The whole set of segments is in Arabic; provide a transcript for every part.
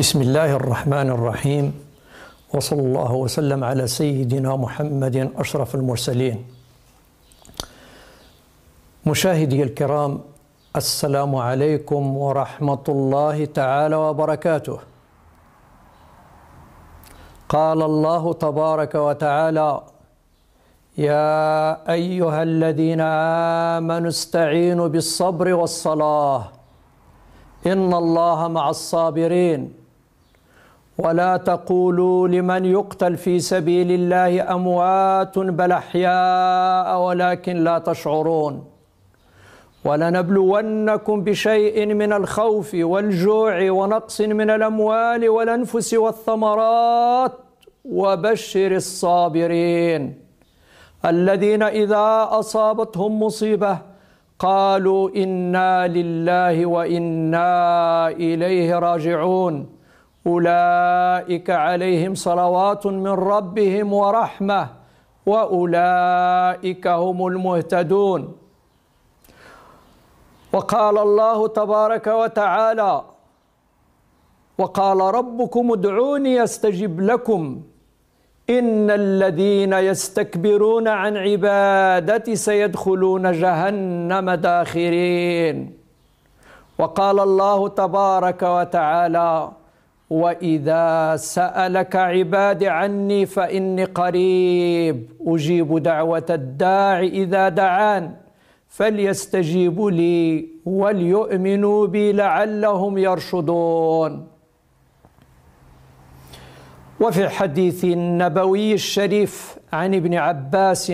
بسم الله الرحمن الرحيم وصلى الله وسلم على سيدنا محمد اشرف المرسلين مشاهدي الكرام السلام عليكم ورحمه الله تعالى وبركاته قال الله تبارك وتعالى يا ايها الذين امنوا استعينوا بالصبر والصلاه ان الله مع الصابرين ولا تقولوا لمن يقتل في سبيل الله اموات بل احياء ولكن لا تشعرون ولنبلونكم بشيء من الخوف والجوع ونقص من الاموال والانفس والثمرات وبشر الصابرين الذين اذا اصابتهم مصيبه قالوا انا لله وانا اليه راجعون أولئك عليهم صلوات من ربهم ورحمة وأولئك هم المهتدون وقال الله تبارك وتعالى وقال ربكم ادعوني استجب لكم ان الذين يستكبرون عن عبادتي سيدخلون جهنم داخرين وقال الله تبارك وتعالى واذا سالك عبادي عني فاني قريب اجيب دعوه الداع اذا دعان فليستجيبوا لي وليؤمنوا بي لعلهم يرشدون وفي الحديث النبوي الشريف عن ابن عباس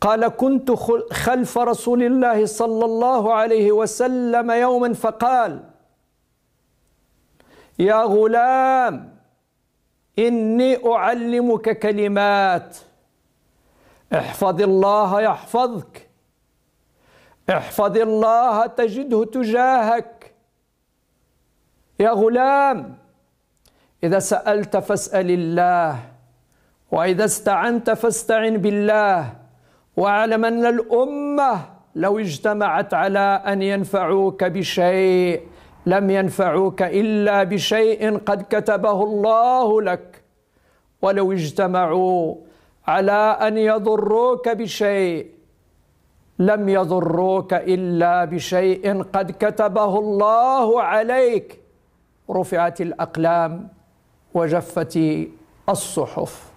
قال كنت خلف رسول الله صلى الله عليه وسلم يوما فقال يا غلام إني أعلمك كلمات احفظ الله يحفظك احفظ الله تجده تجاهك يا غلام إذا سألت فاسأل الله وإذا استعنت فاستعن بالله واعلم أن الأمة لو اجتمعت على أن ينفعوك بشيء لم ينفعوك إلا بشيء قد كتبه الله لك ولو اجتمعوا على أن يضروك بشيء لم يضروك إلا بشيء قد كتبه الله عليك رفعت الأقلام وجفت الصحف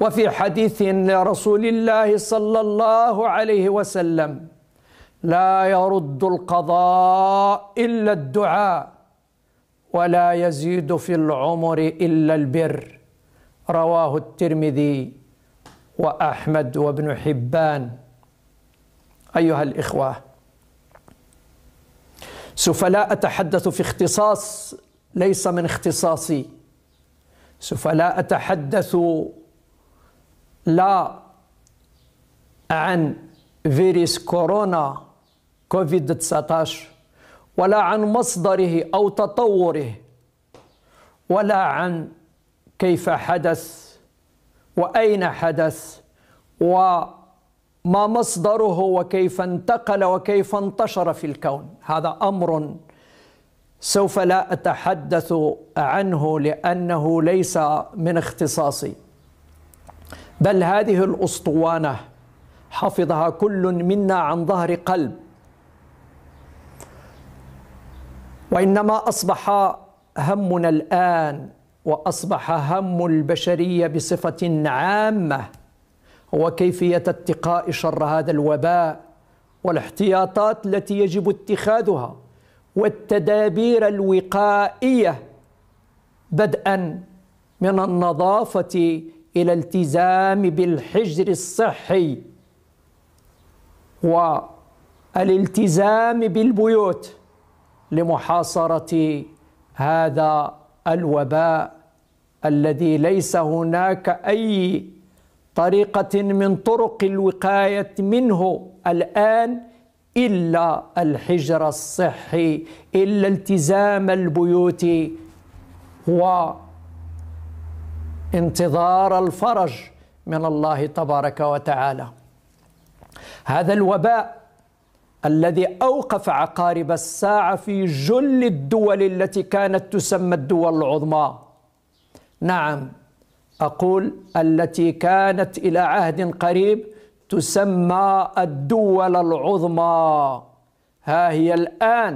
وفي حديث لرسول الله صلى الله عليه وسلم لا يرد القضاء الا الدعاء ولا يزيد في العمر الا البر رواه الترمذي واحمد وابن حبان ايها الاخوه سوف لا اتحدث في اختصاص ليس من اختصاصي سوف لا اتحدث لا عن فيروس كورونا كوفيد 19 ولا عن مصدره او تطوره ولا عن كيف حدث واين حدث وما مصدره وكيف انتقل وكيف انتشر في الكون هذا امر سوف لا اتحدث عنه لانه ليس من اختصاصي بل هذه الاسطوانه حفظها كل منا عن ظهر قلب وانما اصبح همنا الان واصبح هم البشريه بصفه عامه هو كيفيه اتقاء شر هذا الوباء والاحتياطات التي يجب اتخاذها والتدابير الوقائيه بدءا من النظافه الى التزام بالحجر الصحي والالتزام بالبيوت لمحاصره هذا الوباء الذي ليس هناك اي طريقه من طرق الوقايه منه الان الا الحجر الصحي الا التزام البيوت وانتظار الفرج من الله تبارك وتعالى هذا الوباء الذي أوقف عقارب الساعة في جل الدول التي كانت تسمى الدول العظمى نعم أقول التي كانت إلى عهد قريب تسمى الدول العظمى ها هي الآن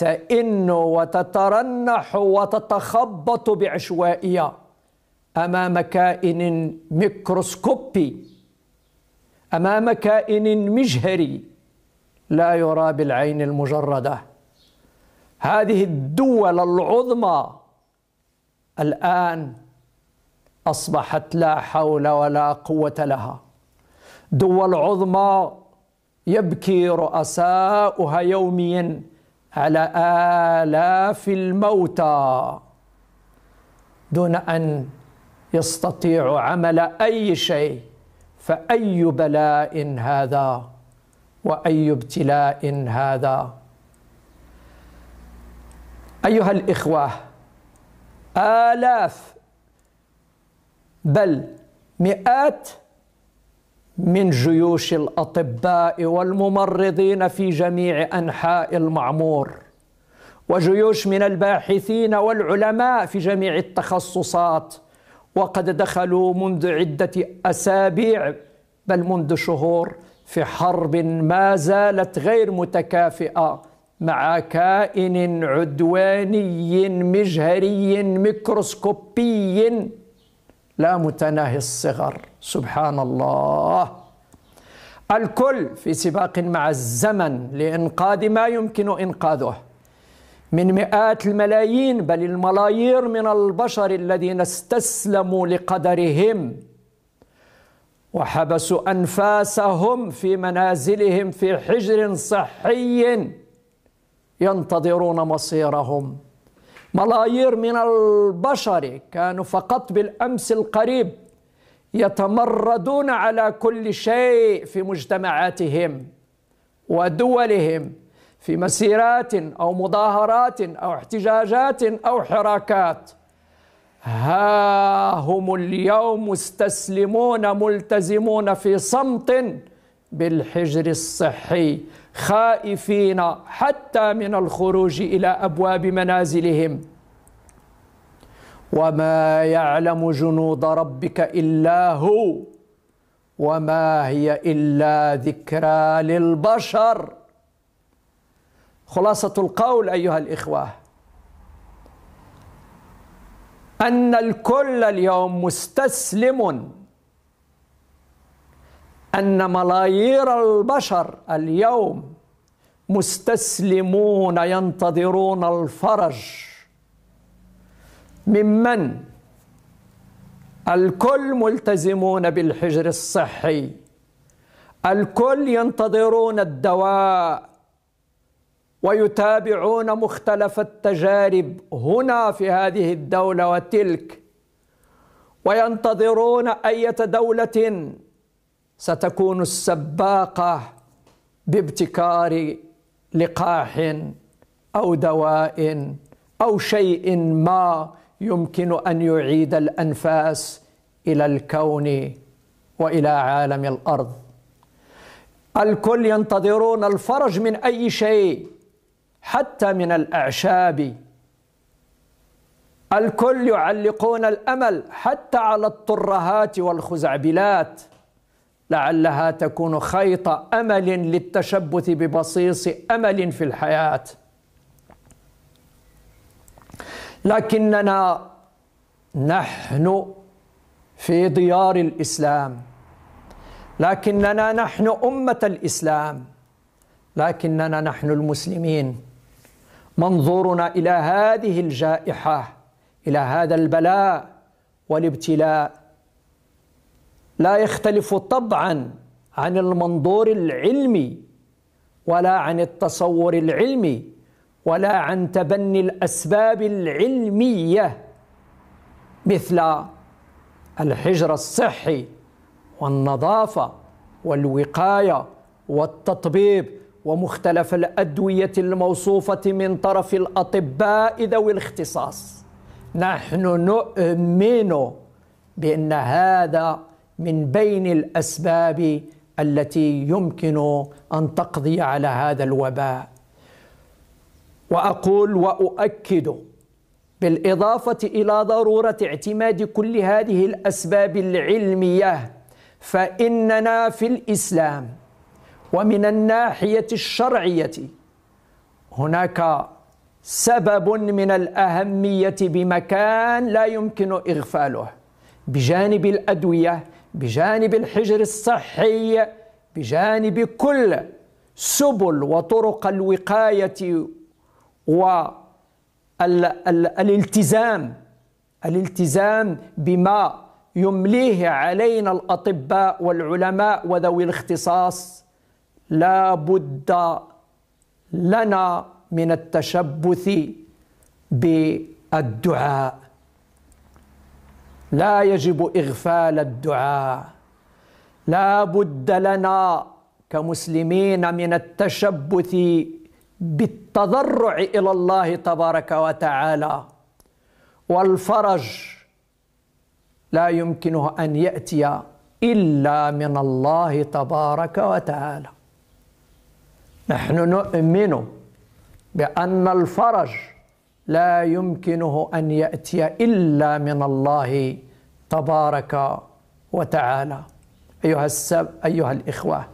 تئن وتترنح وتتخبط بعشوائية أمام كائن ميكروسكوبي أمام كائن مجهري لا يرى بالعين المجرده هذه الدول العظمى الان اصبحت لا حول ولا قوه لها دول عظمى يبكي رؤساؤها يوميا على الاف الموتى دون ان يستطيع عمل اي شيء فاي بلاء هذا واي ابتلاء هذا ايها الاخوه الاف بل مئات من جيوش الاطباء والممرضين في جميع انحاء المعمور وجيوش من الباحثين والعلماء في جميع التخصصات وقد دخلوا منذ عده اسابيع بل منذ شهور في حرب ما زالت غير متكافئه مع كائن عدواني مجهري ميكروسكوبي لا متناهي الصغر سبحان الله الكل في سباق مع الزمن لإنقاذ ما يمكن إنقاذه من مئات الملايين بل الملايير من البشر الذين استسلموا لقدرهم وحبسوا انفاسهم في منازلهم في حجر صحي ينتظرون مصيرهم ملايير من البشر كانوا فقط بالامس القريب يتمردون على كل شيء في مجتمعاتهم ودولهم في مسيرات او مظاهرات او احتجاجات او حراكات ها هم اليوم مستسلمون ملتزمون في صمت بالحجر الصحي خائفين حتى من الخروج الى ابواب منازلهم وما يعلم جنود ربك الا هو وما هي الا ذكرى للبشر خلاصه القول ايها الاخوه أن الكل اليوم مستسلم أن ملايير البشر اليوم مستسلمون ينتظرون الفرج ممن الكل ملتزمون بالحجر الصحي الكل ينتظرون الدواء ويتابعون مختلف التجارب هنا في هذه الدولة وتلك وينتظرون أية دولة ستكون السباقة بابتكار لقاح أو دواء أو شيء ما يمكن أن يعيد الأنفاس إلى الكون وإلى عالم الأرض الكل ينتظرون الفرج من أي شيء حتى من الأعشاب الكل يعلقون الأمل حتى على الطرهات والخزعبلات لعلها تكون خيط أمل للتشبث ببصيص أمل في الحياة لكننا نحن في ديار الإسلام لكننا نحن أمة الإسلام لكننا نحن المسلمين منظورنا الى هذه الجائحه الى هذا البلاء والابتلاء لا يختلف طبعا عن المنظور العلمي ولا عن التصور العلمي ولا عن تبني الاسباب العلميه مثل الحجر الصحي والنظافه والوقايه والتطبيب ومختلف الادويه الموصوفه من طرف الاطباء ذوي الاختصاص نحن نؤمن بان هذا من بين الاسباب التي يمكن ان تقضي على هذا الوباء واقول واؤكد بالاضافه الى ضروره اعتماد كل هذه الاسباب العلميه فاننا في الاسلام ومن الناحية الشرعية هناك سبب من الأهمية بمكان لا يمكن إغفاله بجانب الأدوية بجانب الحجر الصحي بجانب كل سبل وطرق الوقاية والالتزام الالتزام بما يمليه علينا الأطباء والعلماء وذوي الاختصاص لا بد لنا من التشبث بالدعاء لا يجب اغفال الدعاء لا بد لنا كمسلمين من التشبث بالتضرع الى الله تبارك وتعالى والفرج لا يمكنه ان ياتي الا من الله تبارك وتعالى نحن نؤمن بأن الفرج لا يمكنه أن يأتي إلا من الله تبارك وتعالى أيها, السب... أيها الإخوة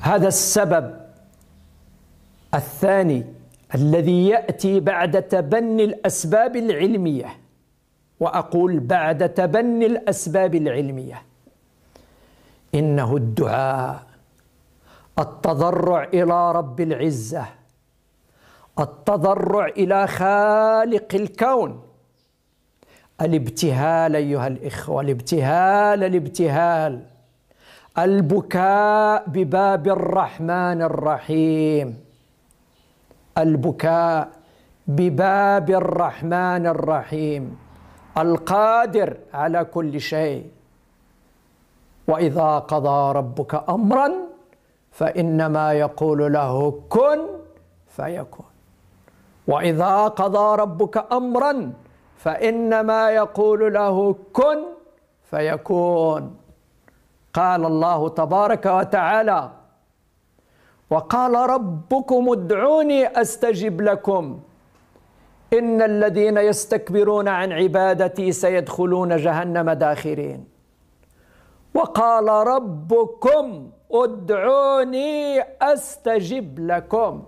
هذا السبب الثاني الذي يأتي بعد تبني الأسباب العلمية وأقول بعد تبني الأسباب العلمية إنه الدعاء التضرع الى رب العزه التضرع الى خالق الكون الابتهال ايها الاخوه الابتهال الابتهال البكاء بباب الرحمن الرحيم البكاء بباب الرحمن الرحيم القادر على كل شيء واذا قضى ربك امرا فإنما يقول له كن فيكون وإذا قضى ربك أمرا فإنما يقول له كن فيكون قال الله تبارك وتعالى وقال ربكم ادعوني أستجب لكم إن الذين يستكبرون عن عبادتي سيدخلون جهنم داخرين وقال ربكم ادعوني استجب لكم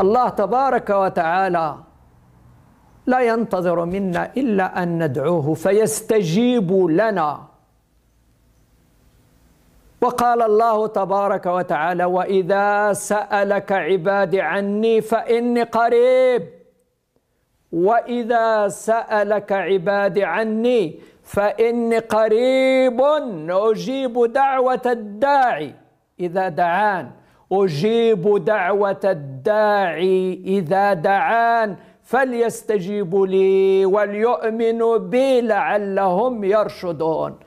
الله تبارك وتعالى لا ينتظر منا الا ان ندعوه فيستجيب لنا وقال الله تبارك وتعالى واذا سالك عبادي عني فاني قريب واذا سالك عبادي عني فإني قريب أجيب دعوة الداعي إذا دعان أجيب دعوة الداعي إذا دعان فليستجيبوا لي وليؤمنوا بي لعلهم يرشدون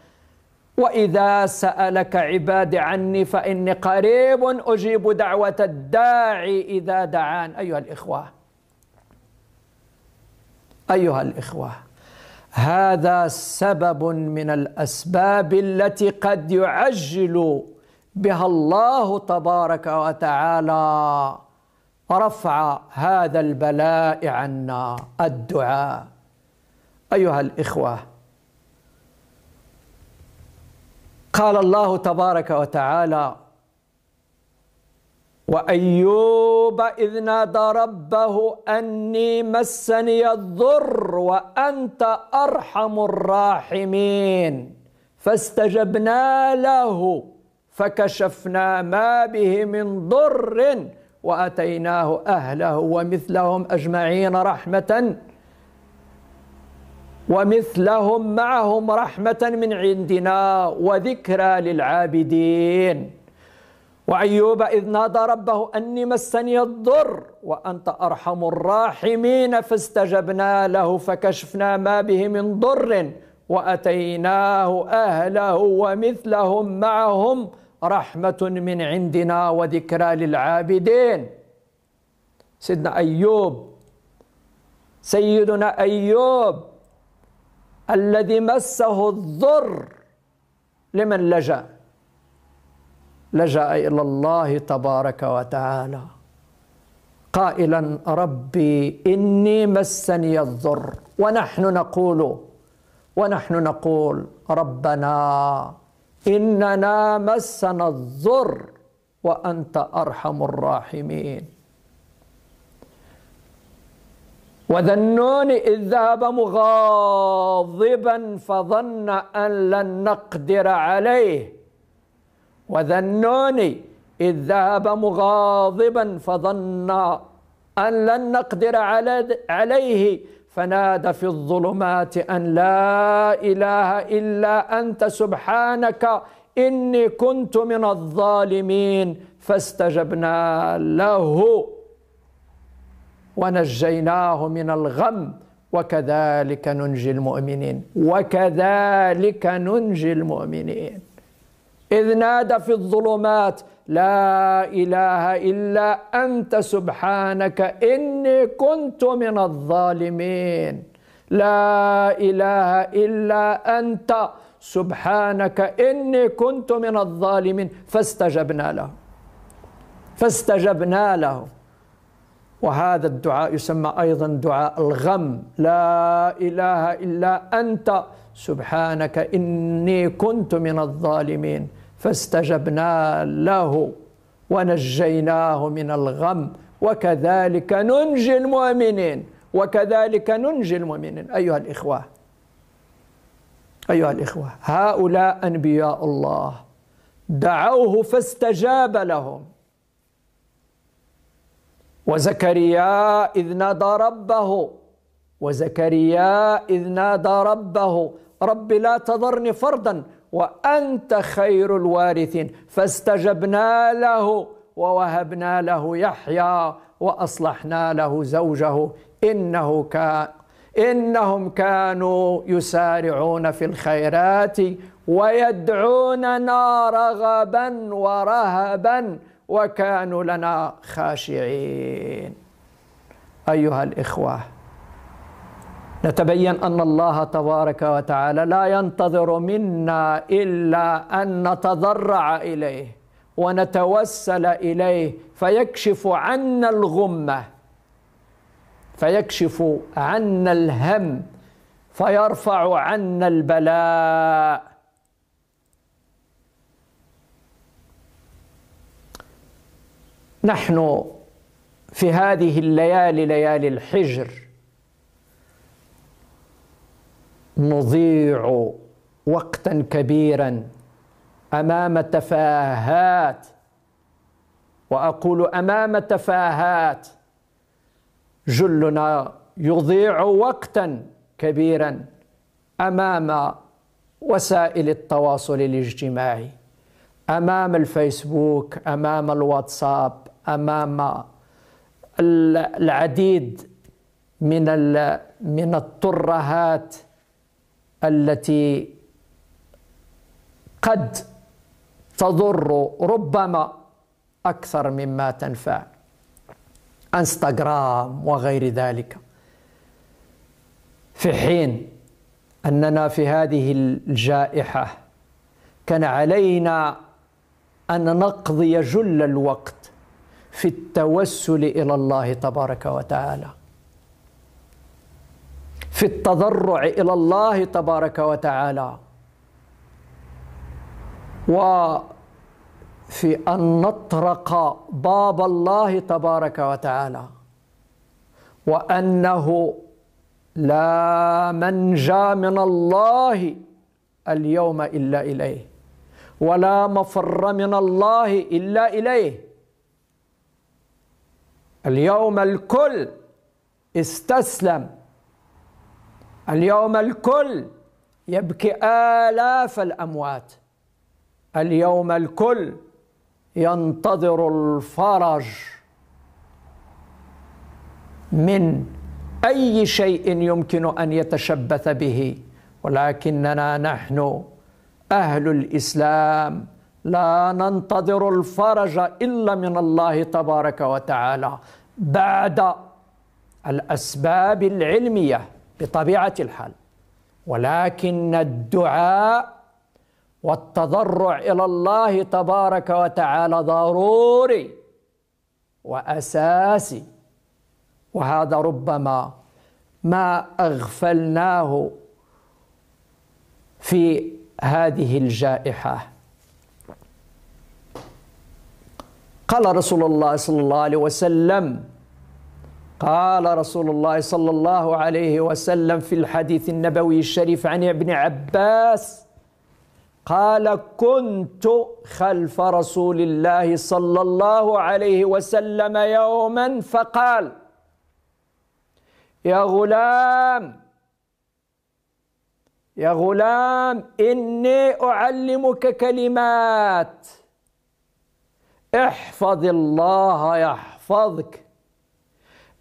واذا سالك عبادي عني فاني قريب اجيب دعوه الداعي اذا دعان ايها الاخوه ايها الاخوه هذا سبب من الاسباب التي قد يعجل بها الله تبارك وتعالى رفع هذا البلاء عنا الدعاء ايها الاخوه قال الله تبارك وتعالى وايوب اذ نادى ربه اني مسني الضر وأنت أرحم الراحمين فاستجبنا له فكشفنا ما به من ضر واتيناه اهله ومثلهم اجمعين رحمه ومثلهم معهم رحمه من عندنا وذكرى للعابدين وأيوب إذ نادى ربه أني مسني الضر وأنت أرحم الراحمين فاستجبنا له فكشفنا ما به من ضر وأتيناه أهله ومثلهم معهم رحمة من عندنا وذكرى للعابدين سيدنا أيوب سيدنا أيوب الذي مسه الضر لمن لجأ لجا الى الله تبارك وتعالى قائلا ربي اني مسني الضر ونحن نقول ونحن نقول ربنا اننا مسنا الضر وانت ارحم الراحمين وذا النون اذ ذهب مغاضبا فظن ان لن نقدر عليه وذنوني إذ ذهب مغاضبا فظنا أن لن نقدر عليه فنادى في الظلمات أن لا إله إلا أنت سبحانك إني كنت من الظالمين فاستجبنا له ونجيناه من الغم وكذلك ننجي المؤمنين وكذلك ننجي المؤمنين إذ نادى في الظلمات لا إله إلا أنت سبحانك إني كنت من الظالمين لا إله إلا أنت سبحانك إني كنت من الظالمين فاستجبنا له فاستجبنا له وهذا الدعاء يسمى أيضا دعاء الغم لا إله إلا أنت سبحانك إني كنت من الظالمين فاستجبنا له ونجيناه من الغم وكذلك ننجي المؤمنين وكذلك ننجي المؤمنين أيها الإخوة أيها الإخوة هؤلاء أنبياء الله دعوه فاستجاب لهم وزكريا إذ نادى ربه وزكريا إذ نادى ربه رب لا تذرني فردا وانت خير الوارثين فاستجبنا له ووهبنا له يحيى واصلحنا له زوجه انه كان انهم كانوا يسارعون في الخيرات ويدعوننا رغبا ورهبا وكانوا لنا خاشعين ايها الاخوه نتبين أن الله تبارك وتعالى لا ينتظر منا إلا أن نتضرع إليه ونتوسل إليه فيكشف عنا الغمة فيكشف عنا الهم فيرفع عنا البلاء نحن في هذه الليالي ليالي الحجر نضيع وقتا كبيرا امام تفاهات واقول امام تفاهات جلنا يضيع وقتا كبيرا امام وسائل التواصل الاجتماعي امام الفيسبوك امام الواتساب امام العديد من من الترهات التي قد تضر ربما اكثر مما تنفع انستغرام وغير ذلك في حين اننا في هذه الجائحه كان علينا ان نقضي جل الوقت في التوسل الى الله تبارك وتعالى في التضرع الى الله تبارك وتعالى وفي ان نطرق باب الله تبارك وتعالى وانه لا منجا من الله اليوم الا اليه ولا مفر من الله الا اليه اليوم الكل استسلم اليوم الكل يبكي آلاف الأموات اليوم الكل ينتظر الفرج من أي شيء يمكن أن يتشبث به ولكننا نحن أهل الإسلام لا ننتظر الفرج إلا من الله تبارك وتعالى بعد الأسباب العلمية بطبيعه الحال ولكن الدعاء والتضرع الى الله تبارك وتعالى ضروري واساسي وهذا ربما ما اغفلناه في هذه الجائحه قال رسول الله صلى الله عليه وسلم قال رسول الله صلى الله عليه وسلم في الحديث النبوي الشريف عن ابن عباس قال كنت خلف رسول الله صلى الله عليه وسلم يوما فقال يا غلام يا غلام إني أعلمك كلمات احفظ الله يحفظك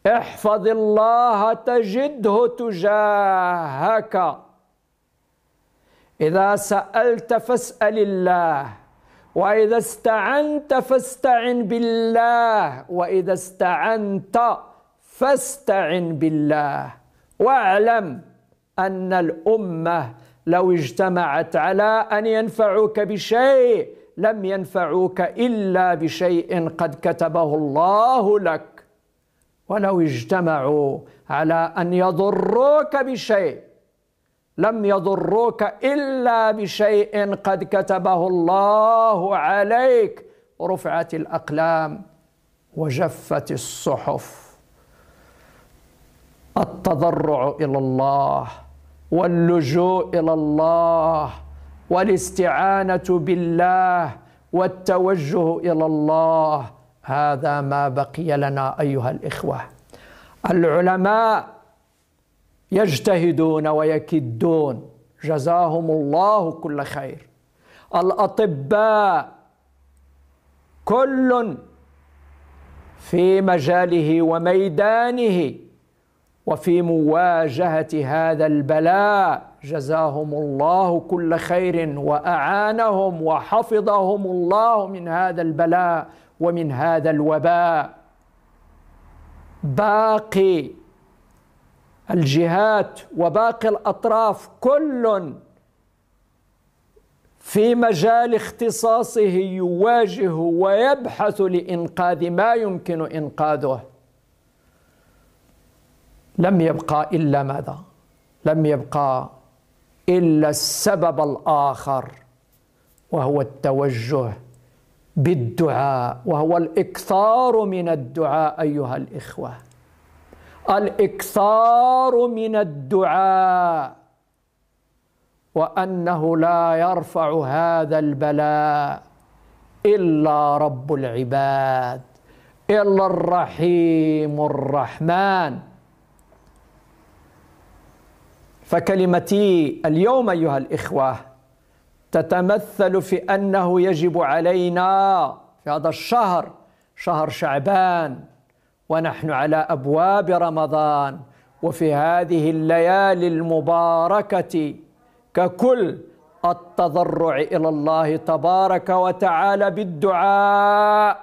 احفظ الله تجده تجاهك إذا سألت فاسأل الله وإذا استعنت فاستعن بالله وإذا استعنت فاستعن بالله واعلم أن الأمة لو اجتمعت على أن ينفعوك بشيء لم ينفعوك إلا بشيء قد كتبه الله لك ولو اجتمعوا على أن يضروك بشيء لم يضروك إلا بشيء قد كتبه الله عليك رفعت الأقلام وجفت الصحف التضرع إلى الله واللجوء إلى الله والاستعانة بالله والتوجه إلى الله هذا ما بقي لنا ايها الاخوه العلماء يجتهدون ويكدون جزاهم الله كل خير الاطباء كل في مجاله وميدانه وفي مواجهه هذا البلاء جزاهم الله كل خير واعانهم وحفظهم الله من هذا البلاء ومن هذا الوباء باقي الجهات وباقي الأطراف كل في مجال اختصاصه يواجه ويبحث لإنقاذ ما يمكن إنقاذه لم يبقى إلا ماذا؟ لم يبقى إلا السبب الآخر وهو التوجه بالدعاء وهو الاكثار من الدعاء ايها الاخوه الاكثار من الدعاء وانه لا يرفع هذا البلاء الا رب العباد الا الرحيم الرحمن فكلمتي اليوم ايها الاخوه تتمثل في أنه يجب علينا في هذا الشهر شهر شعبان ونحن على أبواب رمضان وفي هذه الليالي المباركة ككل التضرع إلى الله تبارك وتعالى بالدعاء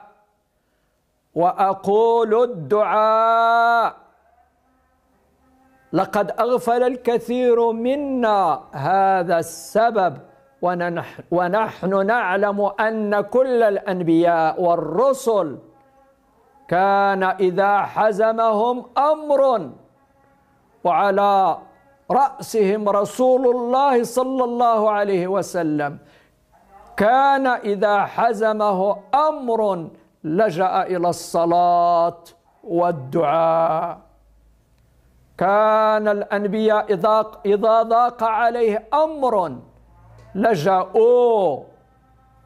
وأقول الدعاء لقد أغفل الكثير منا هذا السبب ونحن نعلم أن كل الأنبياء والرسل كان إذا حزمهم أمر وعلى رأسهم رسول الله صلى الله عليه وسلم كان إذا حزمه أمر لجأ إلى الصلاة والدعاء كان الأنبياء إذا ضاق عليه أمر لجأوا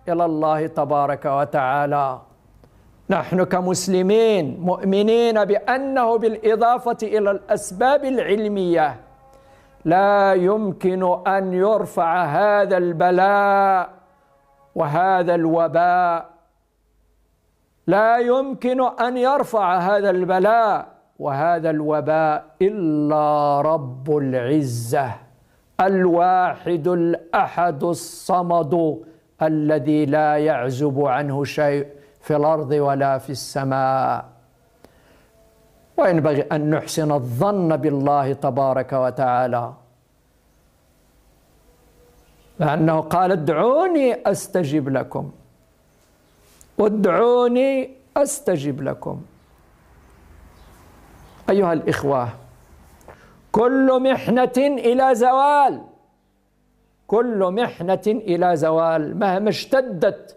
إلى الله تبارك وتعالى نحن كمسلمين مؤمنين بأنه بالإضافة إلى الأسباب العلمية لا يمكن أن يرفع هذا البلاء وهذا الوباء لا يمكن أن يرفع هذا البلاء وهذا الوباء إلا رب العزة الواحد الاحد الصمد الذي لا يعزب عنه شيء في الارض ولا في السماء وينبغي ان نحسن الظن بالله تبارك وتعالى لانه قال ادعوني استجب لكم ادعوني استجب لكم ايها الاخوه كل محنة إلى زوال كل محنة إلى زوال مهما اشتدت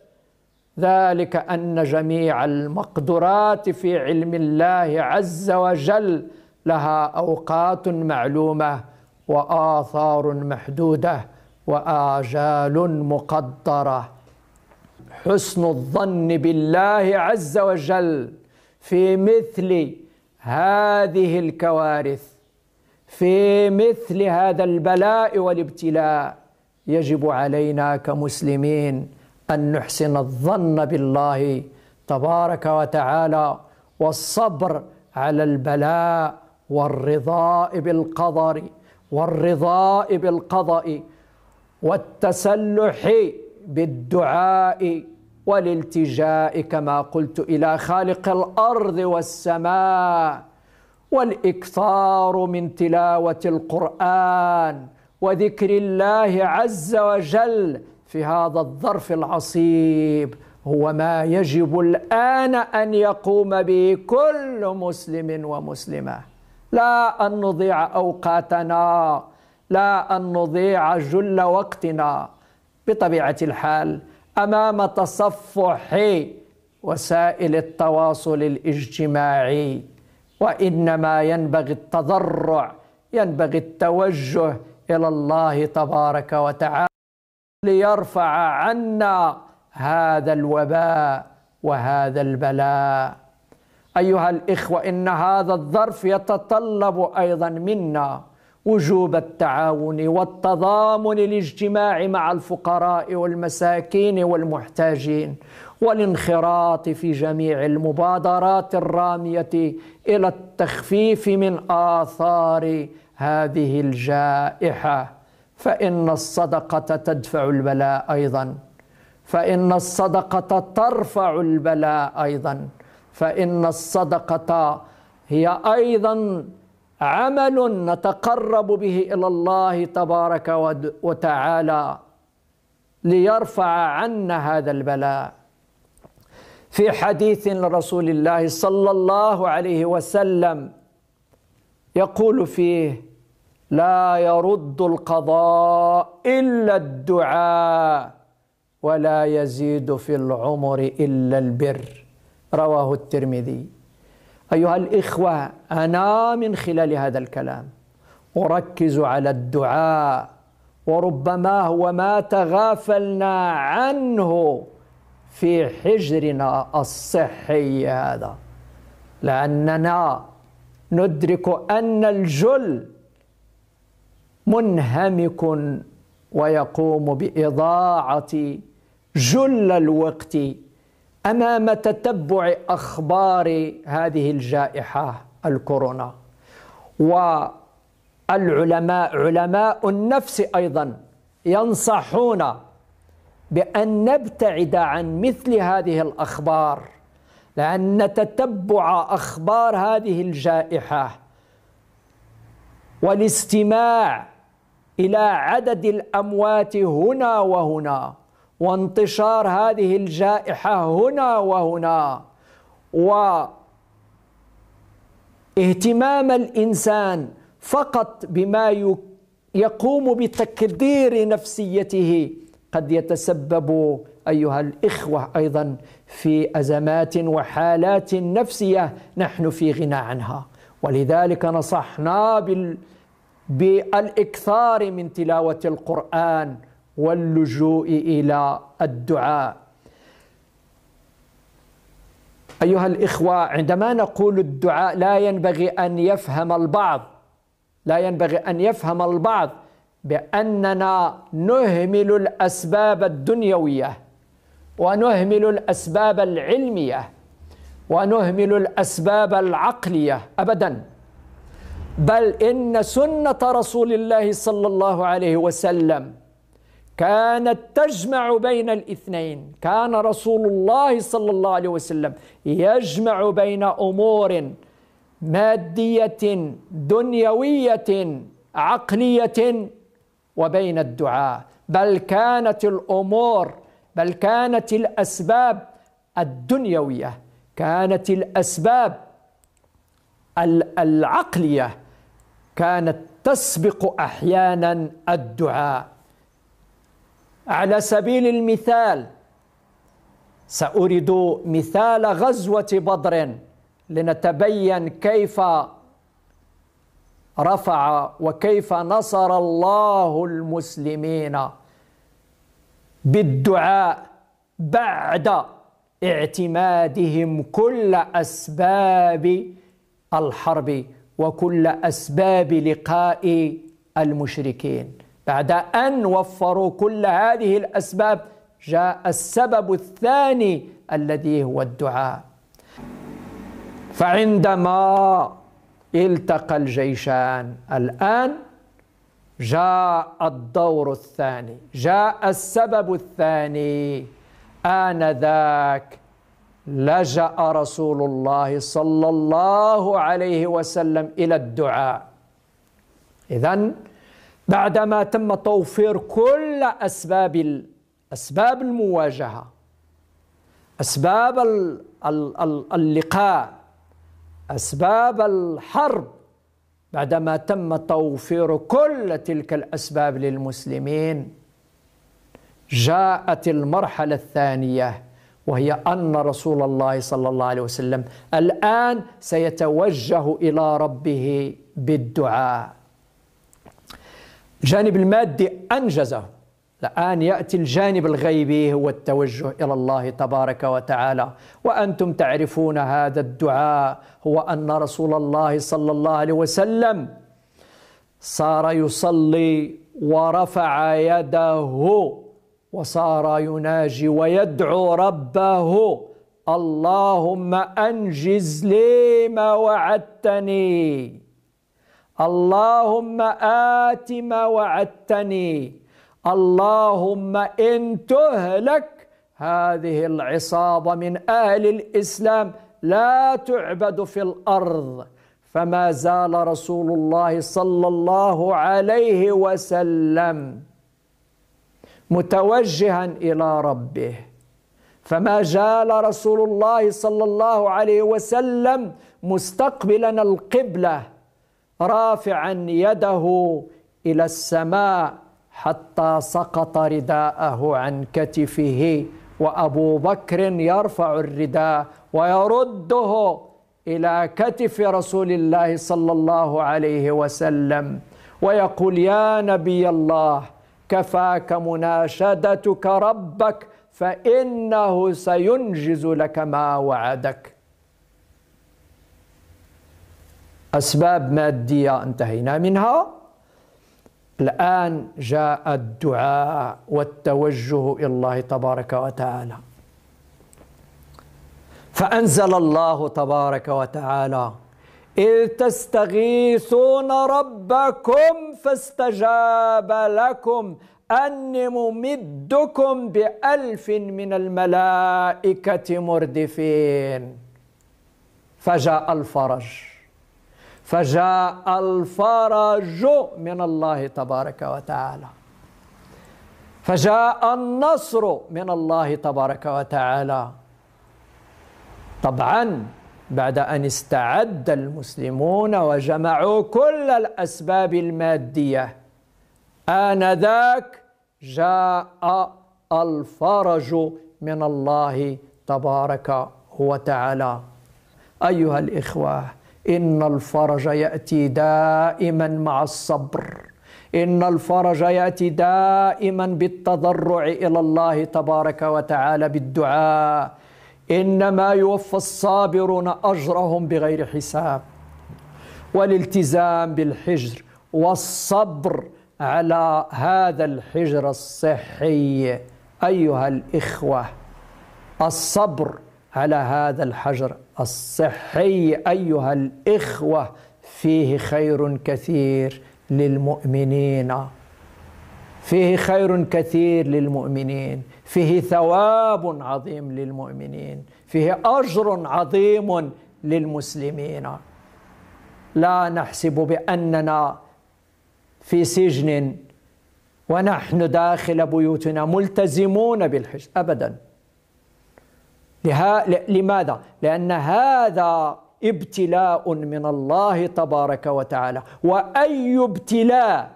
ذلك أن جميع المقدرات في علم الله عز وجل لها أوقات معلومة وآثار محدودة وآجال مقدرة حسن الظن بالله عز وجل في مثل هذه الكوارث في مثل هذا البلاء والابتلاء يجب علينا كمسلمين ان نحسن الظن بالله تبارك وتعالى والصبر على البلاء والرضاء بالقدر والرضاء بالقضاء والتسلح بالدعاء والالتجاء كما قلت الى خالق الارض والسماء والاكثار من تلاوه القران وذكر الله عز وجل في هذا الظرف العصيب هو ما يجب الان ان يقوم به كل مسلم ومسلمه لا ان نضيع اوقاتنا لا ان نضيع جل وقتنا بطبيعه الحال امام تصفح وسائل التواصل الاجتماعي وانما ينبغي التضرع ينبغي التوجه الى الله تبارك وتعالى ليرفع عنا هذا الوباء وهذا البلاء ايها الاخوه ان هذا الظرف يتطلب ايضا منا وجوب التعاون والتضامن الاجتماعي مع الفقراء والمساكين والمحتاجين والانخراط في جميع المبادرات الراميه الى التخفيف من اثار هذه الجائحه فان الصدقه تدفع البلاء ايضا فان الصدقه ترفع البلاء ايضا فان الصدقه هي ايضا عمل نتقرب به الى الله تبارك وتعالى ليرفع عنا هذا البلاء في حديث لرسول الله صلى الله عليه وسلم يقول فيه لا يرد القضاء الا الدعاء ولا يزيد في العمر الا البر رواه الترمذي ايها الاخوه انا من خلال هذا الكلام اركز على الدعاء وربما هو ما تغافلنا عنه في حجرنا الصحي هذا لاننا ندرك ان الجل منهمك ويقوم باضاعه جل الوقت امام تتبع اخبار هذه الجائحه الكورونا والعلماء علماء النفس ايضا ينصحون بأن نبتعد عن مثل هذه الأخبار لأن تتبع أخبار هذه الجائحة والاستماع إلى عدد الأموات هنا وهنا وانتشار هذه الجائحة هنا وهنا واهتمام الإنسان فقط بما يقوم بتكدير نفسيته قد يتسبب ايها الاخوه ايضا في ازمات وحالات نفسيه نحن في غنى عنها ولذلك نصحنا بال بالاكثار من تلاوه القران واللجوء الى الدعاء ايها الاخوه عندما نقول الدعاء لا ينبغي ان يفهم البعض لا ينبغي ان يفهم البعض بأننا نهمل الأسباب الدنيوية ونهمل الأسباب العلمية ونهمل الأسباب العقلية أبدا بل إن سنة رسول الله صلى الله عليه وسلم كانت تجمع بين الاثنين كان رسول الله صلى الله عليه وسلم يجمع بين أمور مادية دنيوية عقلية وبين الدعاء بل كانت الامور بل كانت الاسباب الدنيويه كانت الاسباب العقليه كانت تسبق احيانا الدعاء على سبيل المثال سأريد مثال غزوة بدر لنتبين كيف رفع وكيف نصر الله المسلمين بالدعاء بعد اعتمادهم كل اسباب الحرب وكل اسباب لقاء المشركين بعد ان وفروا كل هذه الاسباب جاء السبب الثاني الذي هو الدعاء فعندما التقى الجيشان الآن جاء الدور الثاني جاء السبب الثاني آنذاك لجأ رسول الله صلى الله عليه وسلم إلى الدعاء إذا بعدما تم توفير كل أسباب أسباب المواجهة أسباب اللقاء أسباب الحرب بعدما تم توفير كل تلك الأسباب للمسلمين جاءت المرحلة الثانية وهي أن رسول الله صلى الله عليه وسلم الآن سيتوجه إلى ربه بالدعاء الجانب المادي أنجزه الآن يأتي الجانب الغيبي هو التوجه إلى الله تبارك وتعالى وأنتم تعرفون هذا الدعاء هو أن رسول الله صلى الله عليه وسلم صار يصلي ورفع يده وصار يناجي ويدعو ربه اللهم أنجز لي ما وعدتني اللهم آت ما وعدتني اللهم إن تهلك هذه العصابة من أهل الإسلام لا تعبد في الأرض فما زال رسول الله صلى الله عليه وسلم متوجها إلى ربه فما زال رسول الله صلى الله عليه وسلم مستقبلا القبله رافعا يده الى السماء حتى سقط رداءه عن كتفه وابو بكر يرفع الرداء ويرده الى كتف رسول الله صلى الله عليه وسلم ويقول يا نبي الله كفاك مناشدتك ربك فانه سينجز لك ما وعدك اسباب ماديه انتهينا منها الآن جاء الدعاء والتوجه إلى الله تبارك وتعالى فأنزل الله تبارك وتعالى إذ تستغيثون ربكم فاستجاب لكم أني ممدكم بألف من الملائكة مردفين فجاء الفرج فجاء الفرج من الله تبارك وتعالى فجاء النصر من الله تبارك وتعالى طبعا بعد أن استعد المسلمون وجمعوا كل الأسباب المادية آنذاك جاء الفرج من الله تبارك وتعالى أيها الإخوة إن الفرج يأتي دائما مع الصبر إن الفرج يأتي دائما بالتضرع إلى الله تبارك وتعالى بالدعاء إنما يوفى الصابرون أجرهم بغير حساب والالتزام بالحجر والصبر على هذا الحجر الصحي أيها الإخوة الصبر على هذا الحجر الصحي ايها الاخوه فيه خير كثير للمؤمنين فيه خير كثير للمؤمنين فيه ثواب عظيم للمؤمنين فيه اجر عظيم للمسلمين لا نحسب باننا في سجن ونحن داخل بيوتنا ملتزمون بالحج ابدا لها لماذا؟ لأن هذا ابتلاء من الله تبارك وتعالى وأي ابتلاء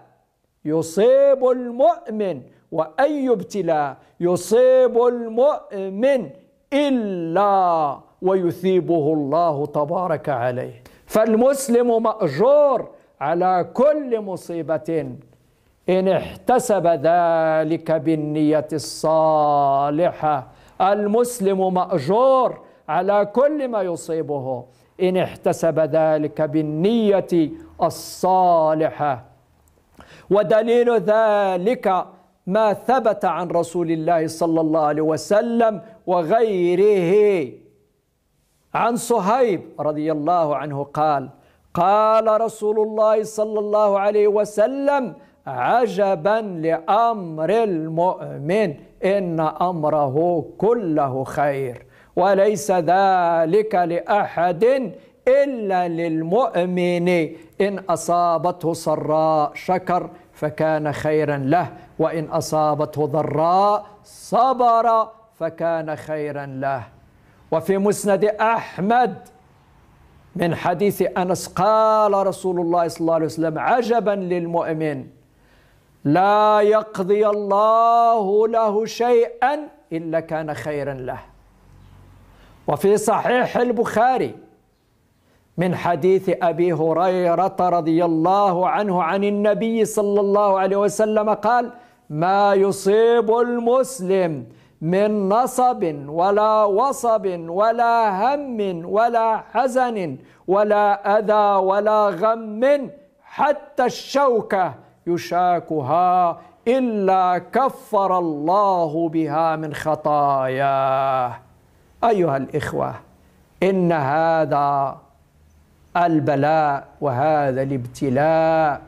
يصيب المؤمن وأي ابتلاء يصيب المؤمن إلا ويثيبه الله تبارك عليه فالمسلم مأجور على كل مصيبة إن احتسب ذلك بالنية الصالحة المسلم مأجور على كل ما يصيبه إن احتسب ذلك بالنية الصالحة ودليل ذلك ما ثبت عن رسول الله صلى الله عليه وسلم وغيره عن صهيب رضي الله عنه قال قال رسول الله صلى الله عليه وسلم عجبا لامر المؤمن إن أمره كله خير وليس ذلك لأحد إلا للمؤمن إن أصابته سراء شكر فكان خيرا له وإن أصابته ضراء صبر فكان خيرا له وفي مسند أحمد من حديث أنس قال رسول الله صلى الله عليه وسلم عجبا للمؤمن لا يقضي الله له شيئا إلا كان خيرا له وفي صحيح البخاري من حديث أبي هريرة رضي الله عنه عن النبي صلى الله عليه وسلم قال ما يصيب المسلم من نصب ولا وصب ولا هم ولا حزن ولا أذى ولا غم حتى الشوكة يشاكها إلا كفر الله بها من خطاياه أيها الإخوة إن هذا البلاء وهذا الابتلاء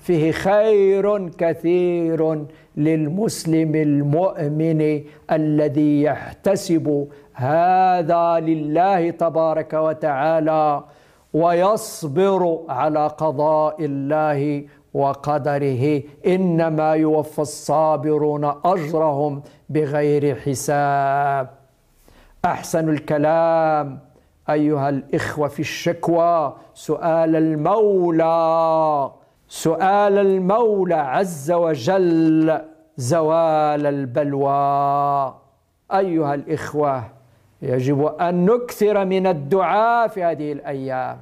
فيه خير كثير للمسلم المؤمن الذي يحتسب هذا لله تبارك وتعالى ويصبر على قضاء الله وقدره انما يوفى الصابرون اجرهم بغير حساب احسن الكلام ايها الاخوه في الشكوى سؤال المولى سؤال المولى عز وجل زوال البلوى ايها الاخوه يجب ان نكثر من الدعاء في هذه الايام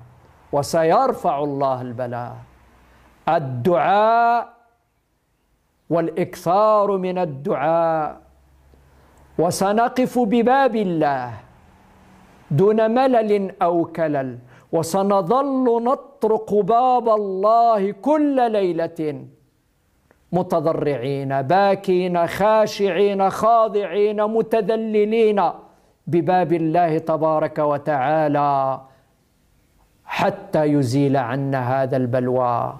وسيرفع الله البلاء الدعاء والإكثار من الدعاء وسنقف بباب الله دون ملل أو كلل وسنظل نطرق باب الله كل ليلة متضرعين باكين خاشعين خاضعين متذللين بباب الله تبارك وتعالى حتى يزيل عنا هذا البلوى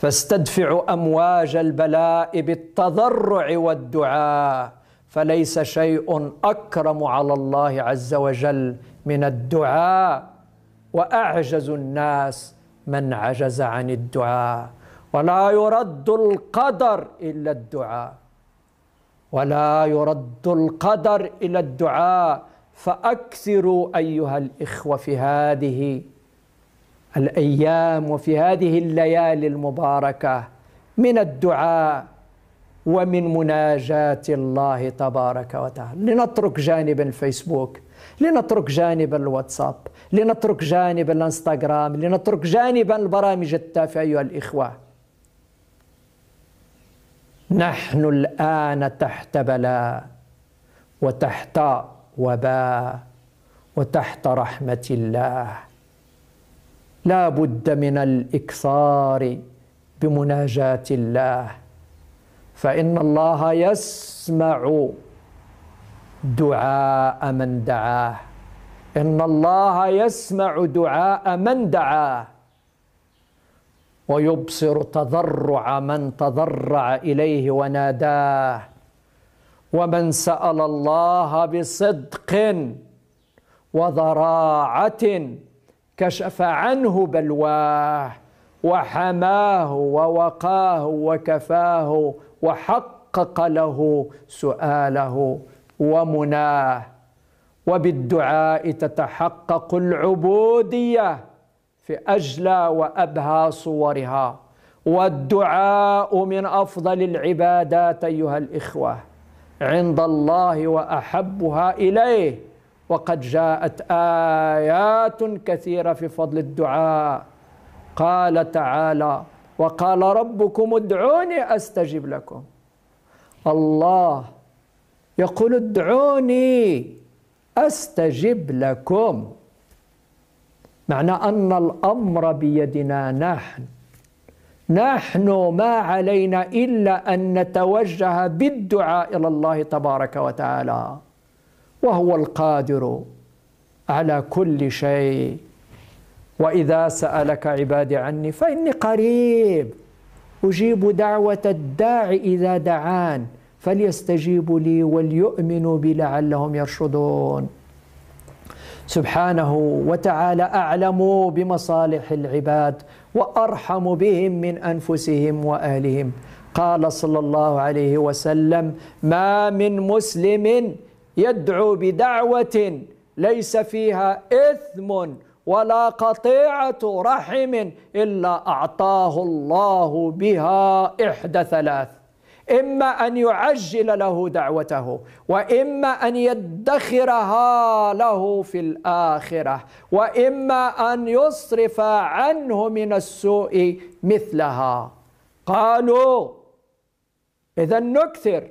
فاستدفعوا امواج البلاء بالتضرع والدعاء فليس شيء اكرم على الله عز وجل من الدعاء واعجز الناس من عجز عن الدعاء ولا يرد القدر الا الدعاء ولا يرد القدر الى الدعاء فاكثروا ايها الاخوه في هذه الايام وفي هذه الليالي المباركه من الدعاء ومن مناجاه الله تبارك وتعالى لنترك جانب الفيسبوك لنترك جانب الواتساب لنترك جانب الانستغرام لنترك جانب البرامج التافهه ايها الاخوه نحن الان تحت بلاء وتحت وباء وتحت رحمه الله لا بد من الاكثار بمناجاه الله فان الله يسمع دعاء من دعاه ان الله يسمع دعاء من دعاه ويبصر تضرع من تضرع اليه وناداه ومن سال الله بصدق وضراعه كشف عنه بلواه وحماه ووقاه وكفاه وحقق له سؤاله ومناه وبالدعاء تتحقق العبوديه في اجلى وابهى صورها والدعاء من افضل العبادات ايها الاخوه عند الله واحبها اليه وقد جاءت ايات كثيره في فضل الدعاء قال تعالى وقال ربكم ادعوني استجب لكم الله يقول ادعوني استجب لكم معنى ان الامر بيدنا نحن نحن ما علينا الا ان نتوجه بالدعاء الى الله تبارك وتعالى وهو القادر على كل شيء واذا سالك عبادي عني فاني قريب اجيب دعوه الداع اذا دعان فليستجيبوا لي وليؤمنوا بي لعلهم يرشدون سبحانه وتعالى اعلم بمصالح العباد وارحم بهم من انفسهم واهلهم قال صلى الله عليه وسلم ما من مسلم يدعو بدعوة ليس فيها إثم ولا قطيعة رحم إلا أعطاه الله بها إحدى ثلاث إما أن يعجل له دعوته وإما أن يدخرها له في الآخرة وإما أن يصرف عنه من السوء مثلها قالوا إذا نكثر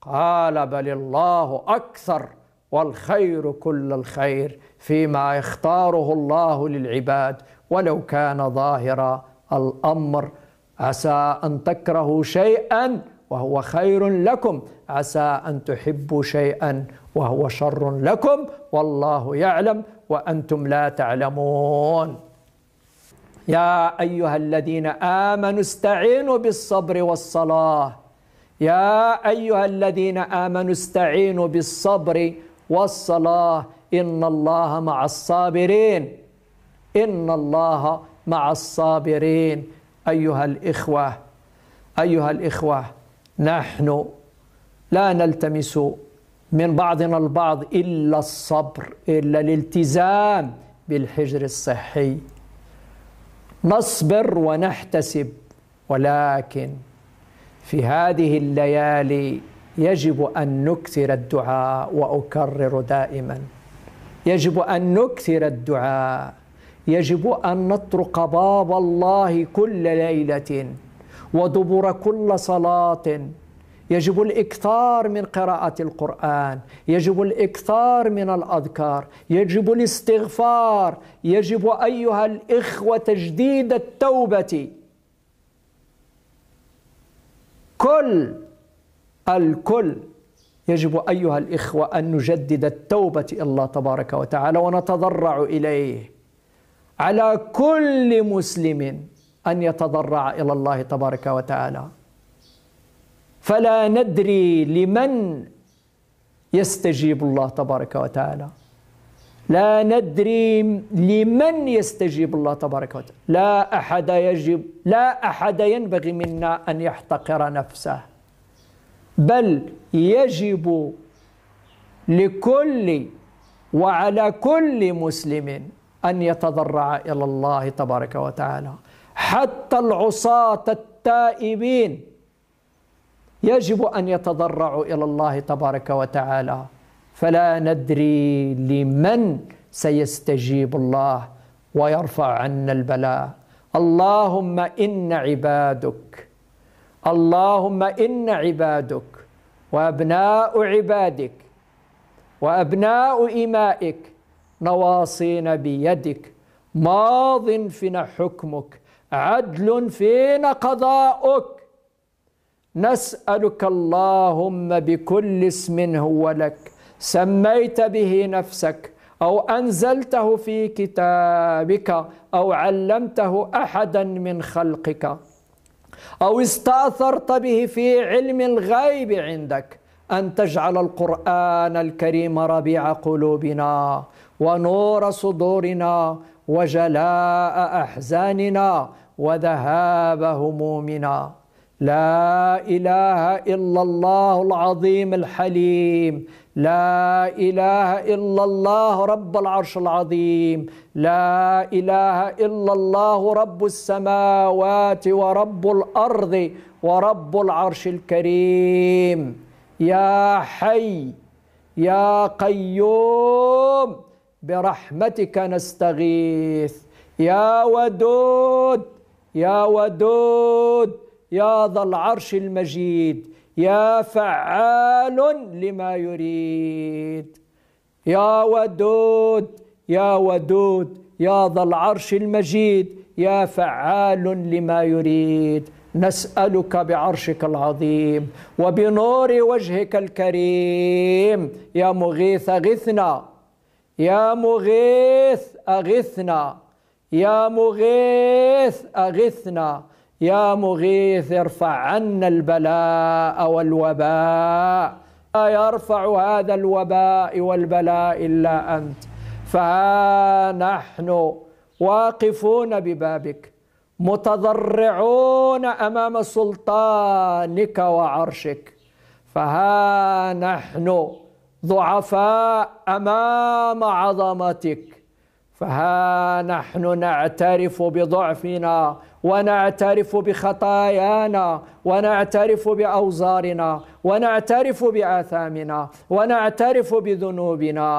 قال بل الله اكثر والخير كل الخير فيما يختاره الله للعباد ولو كان ظاهر الامر عسى ان تكرهوا شيئا وهو خير لكم عسى ان تحبوا شيئا وهو شر لكم والله يعلم وانتم لا تعلمون يا ايها الذين امنوا استعينوا بالصبر والصلاه يا أيها الذين آمنوا استعينوا بالصبر والصلاة إن الله مع الصابرين إن الله مع الصابرين أيها الإخوة أيها الإخوة نحن لا نلتمس من بعضنا البعض إلا الصبر إلا الالتزام بالحجر الصحي نصبر ونحتسب ولكن في هذه الليالي يجب ان نكثر الدعاء واكرر دائما يجب ان نكثر الدعاء يجب ان نطرق باب الله كل ليله ودبر كل صلاه يجب الاكثار من قراءه القران يجب الاكثار من الاذكار يجب الاستغفار يجب ايها الاخوه تجديد التوبه الكل الكل يجب أيها الإخوة أن نجدد التوبة إلى الله تبارك وتعالى ونتضرع إليه على كل مسلم أن يتضرع إلى الله تبارك وتعالى فلا ندري لمن يستجيب الله تبارك وتعالى لا ندري لمن يستجيب الله تبارك وتعالى لا أحد يجب لا أحد ينبغي منا أن يحتقر نفسه بل يجب لكل وعلى كل مسلم أن يتضرع إلى الله تبارك وتعالى حتى العصاة التائبين يجب أن يتضرعوا إلى الله تبارك وتعالى فلا ندري لمن سيستجيب الله ويرفع عنا البلاء اللهم ان عبادك اللهم ان عبادك وابناء عبادك وابناء امائك نواصينا بيدك ماض فينا حكمك عدل فينا قضاؤك نسالك اللهم بكل اسم هو لك سميت به نفسك أو أنزلته في كتابك أو علمته أحدا من خلقك أو استأثرت به في علم الغيب عندك أن تجعل القرآن الكريم ربيع قلوبنا ونور صدورنا وجلاء أحزاننا وذهاب همومنا لا اله الا الله العظيم الحليم لا اله الا الله رب العرش العظيم لا اله الا الله رب السماوات ورب الارض ورب العرش الكريم يا حي يا قيوم برحمتك نستغيث يا ودود يا ودود يا ذا العرش المجيد يا فعال لما يريد يا ودود يا ودود يا ذا العرش المجيد يا فعال لما يريد نسألك بعرشك العظيم وبنور وجهك الكريم يا مغيث أغثنا يا مغيث أغثنا يا مغيث أغثنا يا مغيث ارفع عنا البلاء والوباء لا يرفع هذا الوباء والبلاء إلا أنت فها نحن واقفون ببابك متضرعون أمام سلطانك وعرشك فها نحن ضعفاء أمام عظمتك فها نحن نعترف بضعفنا ونعترف بخطايانا ونعترف باوزارنا ونعترف باثامنا ونعترف بذنوبنا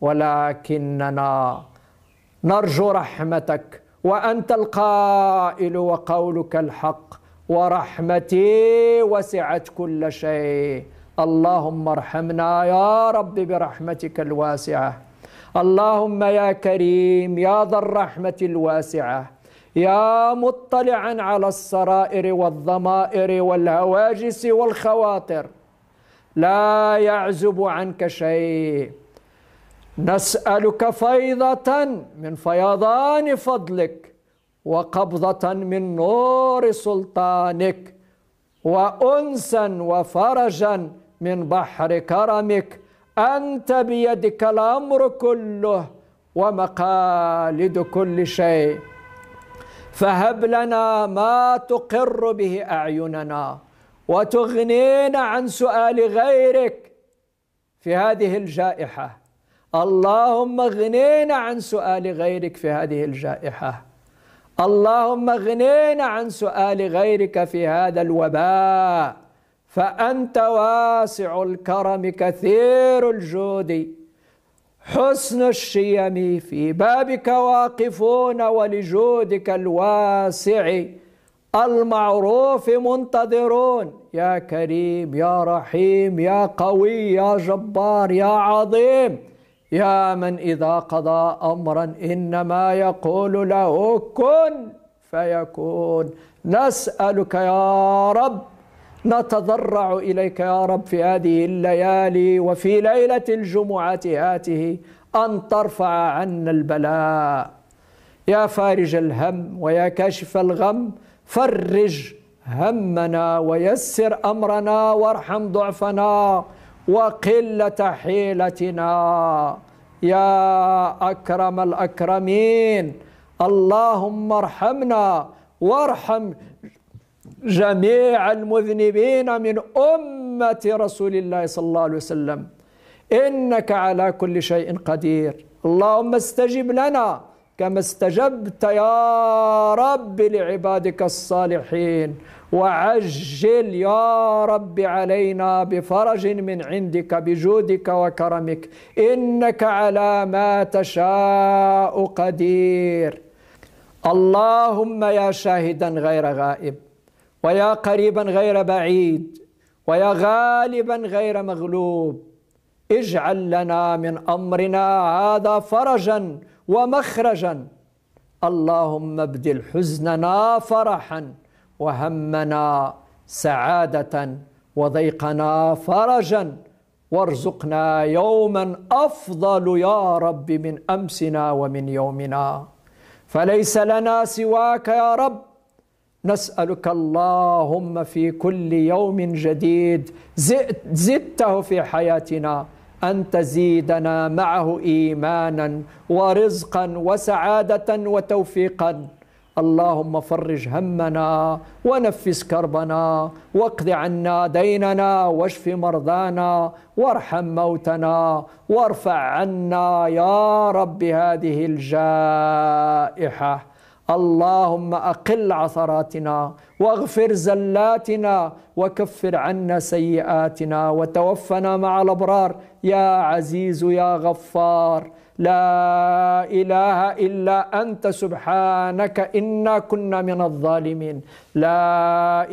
ولكننا نرجو رحمتك وانت القائل وقولك الحق ورحمتي وسعت كل شيء اللهم ارحمنا يا رب برحمتك الواسعه اللهم يا كريم يا ذا الرحمة الواسعة يا مطلعا على السرائر والضمائر والهواجس والخواطر لا يعزب عنك شيء نسألك فيضة من فيضان فضلك وقبضة من نور سلطانك وأنسا وفرجا من بحر كرمك أنت بيدك الأمر كله ومقالد كل شيء فهب لنا ما تقر به أعيننا وتغنينا عن سؤال غيرك في هذه الجائحة اللهم اغنينا عن سؤال غيرك في هذه الجائحة اللهم اغنينا عن سؤال غيرك في هذا الوباء فأنت واسع الكرم كثير الجود حسن الشيم في بابك واقفون ولجودك الواسع المعروف منتظرون يا كريم يا رحيم يا قوي يا جبار يا عظيم يا من إذا قضى أمرا إنما يقول له كن فيكون نسألك يا رب نتضرع إليك يا رب في هذه الليالي وفي ليلة الجمعه هاته أن ترفع عنا البلاء يا فارج الهم ويا كاشف الغم فرج همنا ويسر أمرنا وارحم ضعفنا وقلة حيلتنا يا أكرم الأكرمين اللهم ارحمنا وارحم جميع المذنبين من أمة رسول الله صلى الله عليه وسلم إنك على كل شيء قدير اللهم استجب لنا كما استجبت يا رب لعبادك الصالحين وعجل يا رب علينا بفرج من عندك بجودك وكرمك إنك على ما تشاء قدير اللهم يا شاهدا غير غائب ويا قريبا غير بعيد ويا غالبا غير مغلوب اجعل لنا من امرنا هذا فرجا ومخرجا اللهم ابدل حزننا فرحا وهمنا سعاده وضيقنا فرجا وارزقنا يوما افضل يا رب من امسنا ومن يومنا فليس لنا سواك يا رب نسألك اللهم في كل يوم جديد زدته في حياتنا أن تزيدنا معه إيمانا ورزقا وسعادة وتوفيقا اللهم فرج همنا ونفس كربنا واقض عنا ديننا واشف مرضانا وارحم موتنا وارفع عنا يا رب هذه الجائحه اللهم أقل عثراتنا واغفر زلاتنا وكفر عنا سيئاتنا وتوفنا مع الأبرار يا عزيز يا غفار لا إله إلا أنت سبحانك إنا كنا من الظالمين لا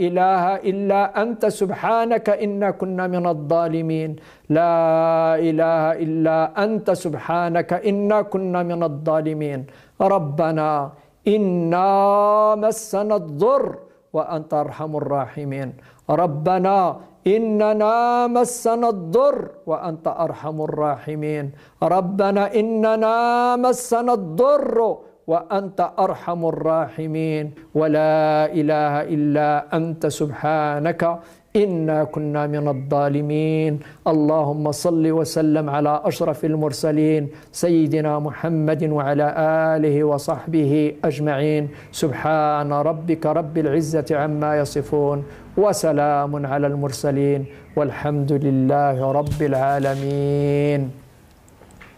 إله إلا أنت سبحانك إنا كنا من الظالمين لا إله إلا أنت سبحانك إنا كنا من الظالمين ربنا إنا مسنا الضر وأنت أرحم الراحمين ربنا إننا مسنا الضر وأنت أرحم الراحمين ربنا إننا مسنا الضر وأنت أرحم الراحمين ولا إله إلا أنت سبحانك انا كنا من الظالمين اللهم صل وسلم على اشرف المرسلين سيدنا محمد وعلى اله وصحبه اجمعين سبحان ربك رب العزه عما يصفون وسلام على المرسلين والحمد لله رب العالمين